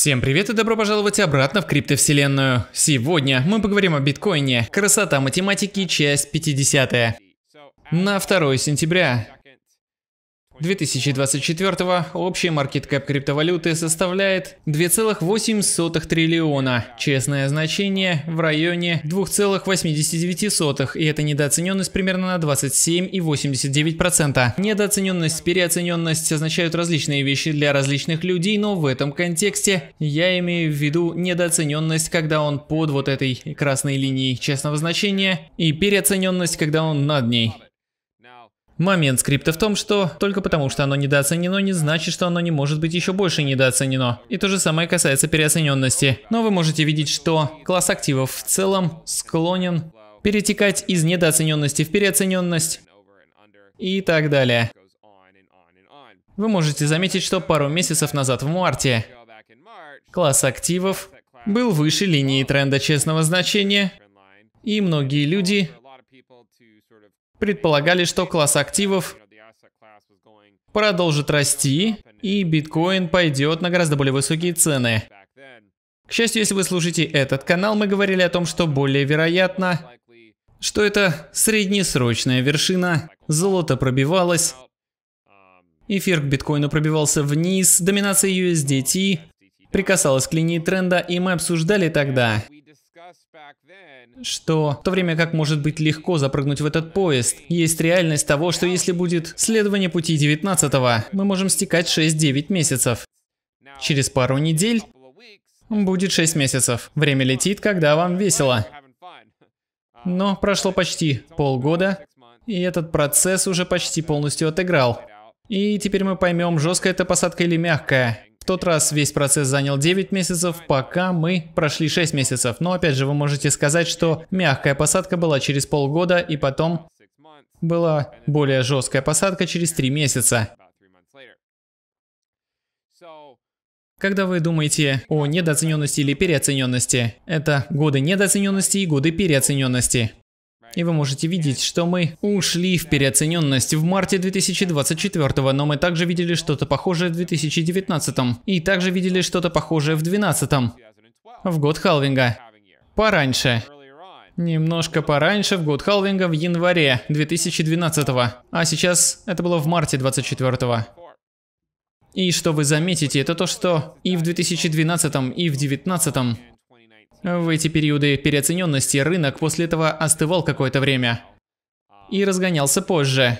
Всем привет и добро пожаловать обратно в криптовселенную. Сегодня мы поговорим о биткоине. Красота математики, часть 50. На 2 сентября 2024 общий маркеткэп криптовалюты составляет 2,8 триллиона, честное значение в районе 2,89, и это недооцененность примерно на 27,89%. Недооцененность, переоцененность означают различные вещи для различных людей, но в этом контексте я имею в виду недооцененность, когда он под вот этой красной линией честного значения, и переоцененность, когда он над ней. Момент скрипта в том, что только потому, что оно недооценено, не значит, что оно не может быть еще больше недооценено. И то же самое касается переоцененности. Но вы можете видеть, что класс активов в целом склонен перетекать из недооцененности в переоцененность и так далее. Вы можете заметить, что пару месяцев назад в марте класс активов был выше линии тренда честного значения, и многие люди Предполагали, что класс активов продолжит расти, и биткоин пойдет на гораздо более высокие цены. К счастью, если вы слушаете этот канал, мы говорили о том, что более вероятно, что это среднесрочная вершина, золото пробивалось, эфир к биткоину пробивался вниз, доминация USDT прикасалась к линии тренда, и мы обсуждали тогда, что в то время как может быть легко запрыгнуть в этот поезд, есть реальность того, что если будет следование пути 19 мы можем стекать 6-9 месяцев. Через пару недель будет 6 месяцев. Время летит, когда вам весело. Но uh, прошло почти полгода, и этот процесс уже почти полностью отыграл. И теперь мы поймем, жесткая это посадка или мягкая тот раз весь процесс занял 9 месяцев, пока мы прошли 6 месяцев. Но опять же, вы можете сказать, что мягкая посадка была через полгода, и потом была более жесткая посадка через 3 месяца. Когда вы думаете о недооцененности или переоцененности, это годы недооцененности и годы переоцененности. И вы можете видеть, что мы ушли в переоцененность в марте 2024, но мы также видели что-то похожее в 2019, и также видели что-то похожее в 2012, в год халвинга. Пораньше. Немножко пораньше, в год халвинга, в январе 2012, а сейчас это было в марте 2024. И что вы заметите, это то, что и в 2012, и в 2019 в эти периоды переоцененности рынок после этого остывал какое-то время и разгонялся позже,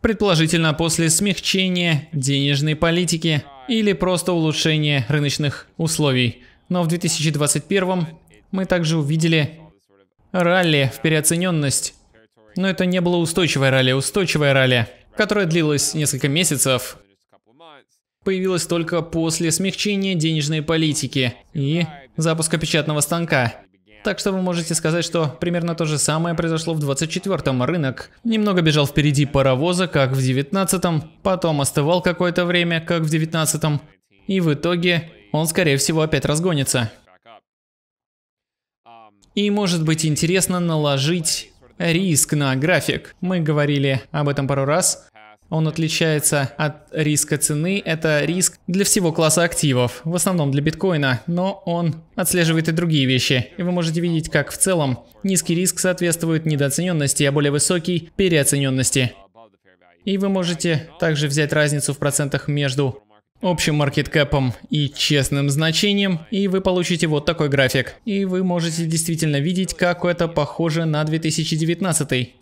предположительно после смягчения денежной политики или просто улучшения рыночных условий. Но в 2021 мы также увидели ралли в переоцененность. Но это не было устойчивое ралли, устойчивое ралли, которое длилось несколько месяцев, появилось только после смягчения денежной политики и запуска печатного станка. Так что вы можете сказать, что примерно то же самое произошло в 24-м. Рынок немного бежал впереди паровоза, как в 19-м, потом остывал какое-то время, как в 19-м, и в итоге он, скорее всего, опять разгонится. И может быть интересно наложить риск на график. Мы говорили об этом пару раз. Он отличается от риска цены. Это риск для всего класса активов, в основном для биткоина, но он отслеживает и другие вещи. И вы можете видеть, как в целом низкий риск соответствует недооцененности, а более высокий – переоцененности. И вы можете также взять разницу в процентах между общим маркеткэпом и честным значением, и вы получите вот такой график. И вы можете действительно видеть, как это похоже на 2019.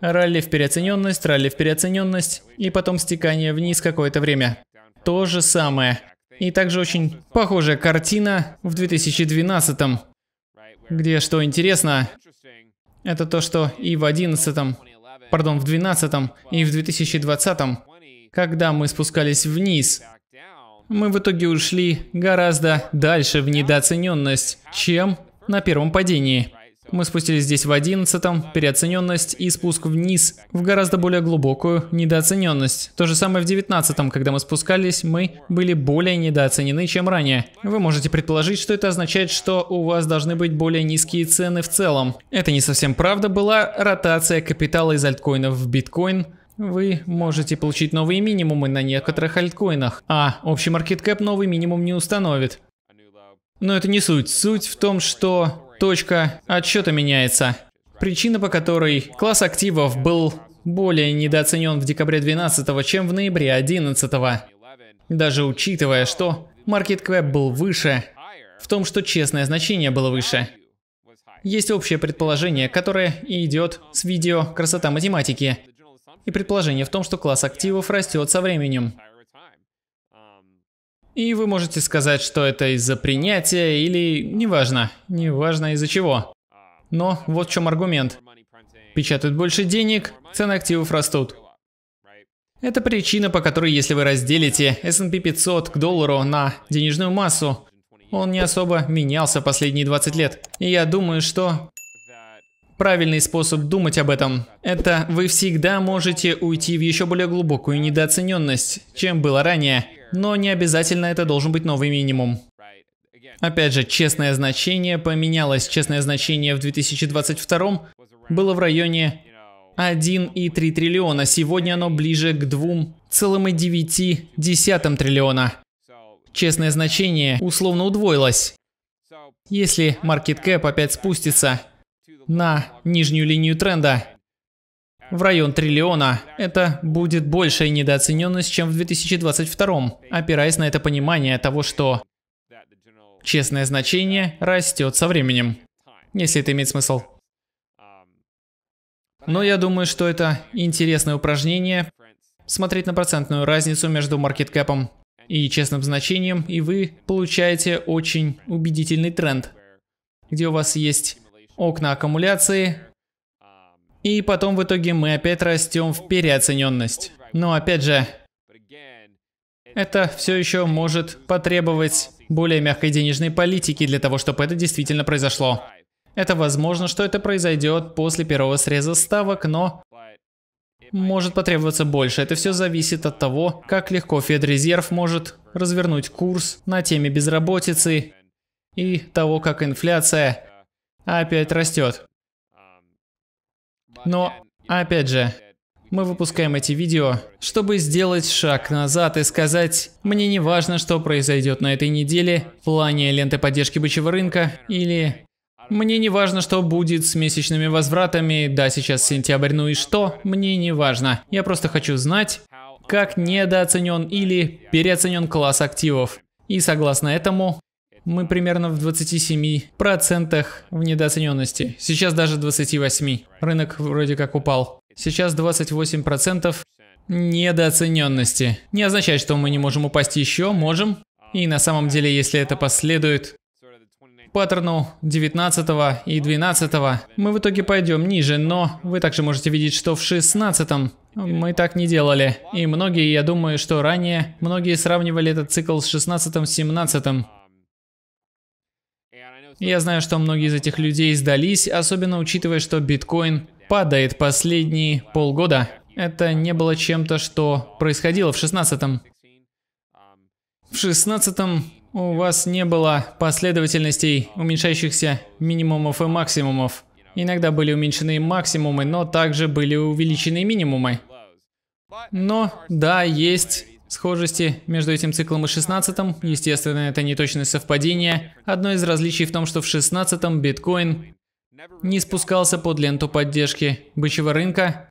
Ралли в переоцененность, ралли в переоцененность, и потом стекание вниз какое-то время. То же самое. И также очень похожая картина в 2012 м где что интересно, это то, что и в 2011-м, пардон, в 2012-м и в 2020 м когда мы спускались вниз, мы в итоге ушли гораздо дальше в недооцененность, чем на первом падении. Мы спустились здесь в одиннадцатом, переоцененность и спуск вниз, в гораздо более глубокую недооцененность. То же самое в девятнадцатом, когда мы спускались, мы были более недооценены, чем ранее. Вы можете предположить, что это означает, что у вас должны быть более низкие цены в целом. Это не совсем правда была ротация капитала из альткоинов в биткоин, вы можете получить новые минимумы на некоторых альткоинах, а общий маркеткэп новый минимум не установит. Но это не суть. Суть в том, что Точка. Отсчета меняется. Причина, по которой класс активов был более недооценен в декабре 12 чем в ноябре 11 -го. Даже учитывая, что market cap был выше, в том, что честное значение было выше. Есть общее предположение, которое и идет с видео «Красота математики». И предположение в том, что класс активов растет со временем. И вы можете сказать, что это из-за принятия или неважно, неважно из-за чего. Но вот в чем аргумент. Печатают больше денег, цены активов растут. Это причина, по которой, если вы разделите S&P 500 к доллару на денежную массу, он не особо менялся последние 20 лет. И я думаю, что правильный способ думать об этом – это вы всегда можете уйти в еще более глубокую недооцененность, чем было ранее но не обязательно это должен быть новый минимум. Опять же, честное значение поменялось. Честное значение в 2022 было в районе 1,3 триллиона. Сегодня оно ближе к 2,9 триллиона. Честное значение условно удвоилось. Если market cap опять спустится на нижнюю линию тренда, в район триллиона. Это будет большая недооцененность, чем в 2022, опираясь на это понимание того, что честное значение растет со временем. Если это имеет смысл. Но я думаю, что это интересное упражнение смотреть на процентную разницу между маркеткэпом и честным значением, и вы получаете очень убедительный тренд, где у вас есть окна аккумуляции, и потом в итоге мы опять растем в переоцененность. Но опять же, это все еще может потребовать более мягкой денежной политики для того, чтобы это действительно произошло. Это возможно, что это произойдет после первого среза ставок, но может потребоваться больше. Это все зависит от того, как легко Федрезерв может развернуть курс на теме безработицы и того, как инфляция опять растет. Но, опять же, мы выпускаем эти видео, чтобы сделать шаг назад и сказать, мне не важно, что произойдет на этой неделе в плане ленты поддержки бычьего рынка, или мне не важно, что будет с месячными возвратами, да, сейчас сентябрь, ну и что, мне не важно. Я просто хочу знать, как недооценен или переоценен класс активов. И согласно этому, мы примерно в 27% в недооцененности. Сейчас даже 28%. Рынок вроде как упал. Сейчас 28% недооцененности. Не означает, что мы не можем упасть еще, можем. И на самом деле, если это последует, паттерну 19 и 12 мы в итоге пойдем ниже, но вы также можете видеть, что в 16 мы так не делали. И многие, я думаю, что ранее, многие сравнивали этот цикл с 16-17. Я знаю, что многие из этих людей сдались, особенно учитывая, что биткоин падает последние полгода. Это не было чем-то, что происходило в 16-м. В 16-м у вас не было последовательностей уменьшающихся минимумов и максимумов. Иногда были уменьшены максимумы, но также были увеличены минимумы. Но да, есть Схожести между этим циклом и 16 естественно, это не точное совпадение. Одно из различий в том, что в 16 биткоин не спускался под ленту поддержки бычьего рынка,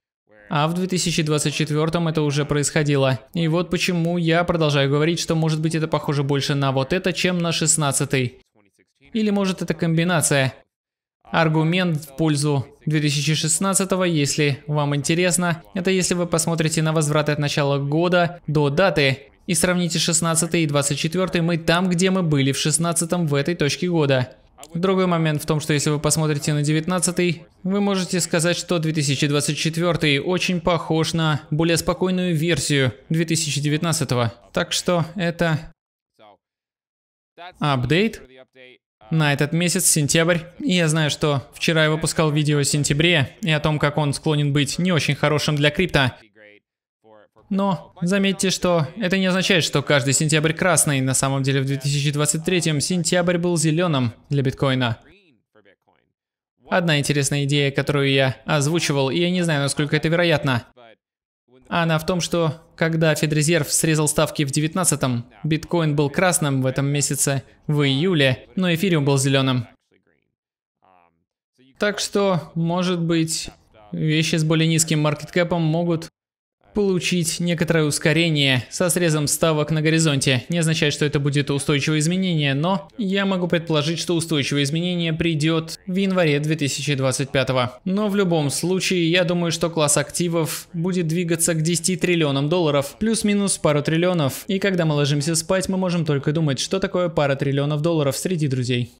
а в 2024 м это уже происходило. И вот почему я продолжаю говорить, что может быть это похоже больше на вот это, чем на 16 -й. Или может это комбинация. Аргумент в пользу 2016, если вам интересно, это если вы посмотрите на возврат от начала года до даты и сравните 16 и 24, мы там, где мы были в 16 в этой точке года. Другой момент в том, что если вы посмотрите на 19, вы можете сказать, что 2024 очень похож на более спокойную версию 2019. Так что это апдейт на этот месяц, сентябрь. И я знаю, что вчера я выпускал видео о сентябре и о том, как он склонен быть не очень хорошим для крипта. Но заметьте, что это не означает, что каждый сентябрь красный. На самом деле в 2023 сентябрь был зеленым для биткоина. Одна интересная идея, которую я озвучивал, и я не знаю, насколько это вероятно. А она в том, что когда Федрезерв срезал ставки в 19-м, биткоин был красным в этом месяце, в июле, но эфириум был зеленым. Так что, может быть, вещи с более низким маркеткэпом могут получить некоторое ускорение со срезом ставок на горизонте. Не означает, что это будет устойчивое изменение, но я могу предположить, что устойчивое изменение придет в январе 2025. Но в любом случае, я думаю, что класс активов будет двигаться к 10 триллионам долларов, плюс-минус пару триллионов. И когда мы ложимся спать, мы можем только думать, что такое пара триллионов долларов среди друзей.